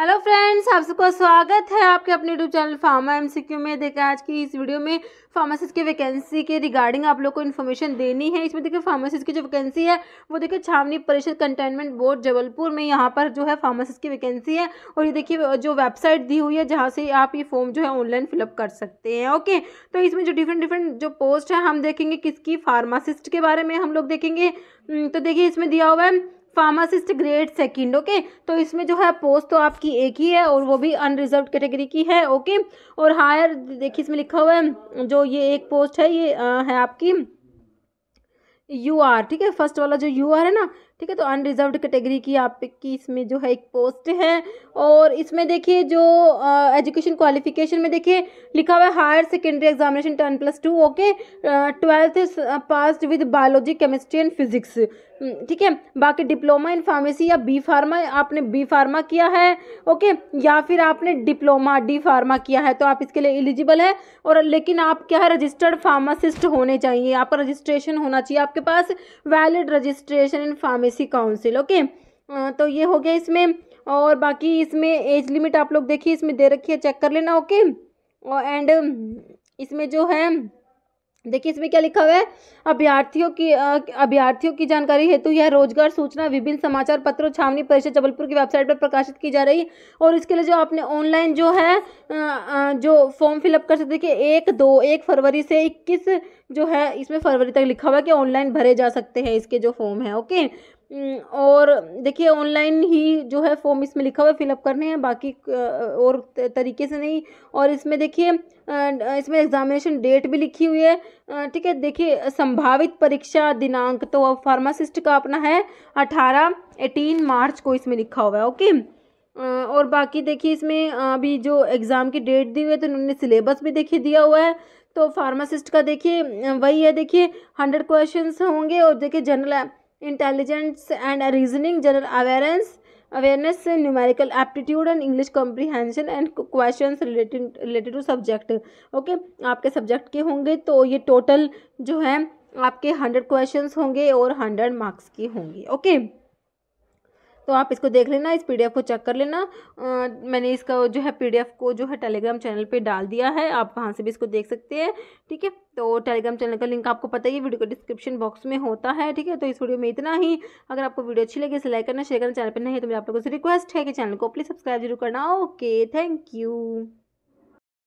Hello friends आप सबका स्वागत है आपके अपने यूट्यूब चैनल फार्मा एमसीक्यू में देखा आज की इस वीडियो में फार्मासिस्ट की वैकेंसी के रिगार्डिंग आप लोग को इन्फॉर्मेशन देनी है इसमें देखिए फार्मासिस्ट की जो वैकेंसी है वो देखिए छावनी परिषद कंटेनमेंट बोर्ड जबलपुर में यहाँ पर जो है फार्मासिस्ट की वैकेंसी है और ये देखिए जो वेबसाइट दी हुई है जहाँ से आप ये फॉर्म जो है ऑनलाइन फिलअप कर सकते हैं ओके तो इसमें जो डिफरेंट डिफरेंट जो पोस्ट है हम देखेंगे किसकी फार्मासिस्ट के बारे में हम लोग देखेंगे हम्म, तो देखिए इसमें दिया हुआ है फार्मासिस्ट ग्रेड सेकंड ओके तो इसमें जो है पोस्ट तो आपकी एक ही है और वो भी अनरिजर्व कैटेगरी की है ओके और हायर देखिए इसमें लिखा हुआ है जो ये एक पोस्ट है ये आ, है आपकी यू आर ठीक है फर्स्ट वाला जो यू आर है ना ठीक है तो अनरिजर्व कैटेगरी की आपकी इसमें जो है एक पोस्ट है और इसमें देखिए जो एजुकेशन क्वालिफिकेशन में देखिए लिखा हुआ है higher secondary examination ten plus two okay twelfth pass with biology chemistry and physics ठीक है बाकी डिप्लोमा इन फार्मेसी या बी फार्मा आपने बी फार्मा किया है ओके या फिर आपने डिप्लोमा डी फार्मा किया है तो आप इसके लिए एलिजिबल है और लेकिन आप क्या है रजिस्टर्ड फार्मासिस्ट होने चाहिए आपका रजिस्ट्रेशन होना चाहिए आपके पास valid registration in pharmacy policy council okay तो ये हो गया इसमें और बाकी इसमें एज लिमिट आप लोग देखिए इसमें दे रखी है चेक कर लेना ओके और एंड um, इसमें जो है देखिए इसमें क्या लिखा हुआ है अभ्यार्थियों की अभ्यार्थियों की जानकारी हेतु यह रोजगार सूचना विभिन्न समाचार पत्रों छावनी परिषद जबलपुर की वेबसाइट पर प्रकाशित की जा रही है और इसके लिए जो आपने ऑनलाइन जो है जो फॉर्म फिलअप कर सकते देखिए एक दो एक फरवरी से इक्कीस जो है इसमें फरवरी तक लिखा हुआ है कि ऑनलाइन भरे जा सकते हैं इसके जो फॉर्म है ओके हम्म, और देखिए ऑनलाइन ही जो है फॉर्म इसमें लिखा हुआ है फिलअप करने हैं बाकी और तरीके से नहीं और इसमें देखिए इसमें एग्जामिनेशन डेट भी लिखी हुई है ठीक है देखिए संभावित परीक्षा दिनांक तो अब फार्मासिस्ट का अपना है अठारह एटीन मार्च को इसमें लिखा हुआ है ओके और बाकी देखिए इसमें अभी जो एग्ज़ाम की डेट दी हुई है तो उन्होंने सिलेबस भी देखिए दिया हुआ है तो फार्मासिस्ट का देखिए वही है देखिए हंड्रेड क्वेश्चंस होंगे और देखिए general intelligence and reasoning general awareness awareness numerical aptitude and English comprehension and question related related to subject okay आपके सब्जेक्ट के होंगे तो ये टोटल जो है आपके हंड्रेड क्वेश्चन होंगे और हंड्रेड मार्क्स के होंगे ओके okay? तो आप इसको देख लेना इस पीडीएफ को चेक कर लेना आ, मैंने इसका जो है पीडीएफ को जो है टेलीग्राम चैनल पे डाल दिया है आप वहाँ से भी इसको देख सकते हैं ठीक है तो टेलीग्राम चैनल का लिंक आपको पता ही है वीडियो को डिस्क्रिप्शन बॉक्स में होता है ठीक है तो इस वीडियो में इतना ही अगर आपको वीडियो अच्छी लगी इसे लाइक करना शेयर करना चैनल पर नहीं तो मेरे आप लोगों से रिक्वेस्ट है कि चैनल को प्लीज़ सब्सक्राइब जरूर करना ओके थैंक यू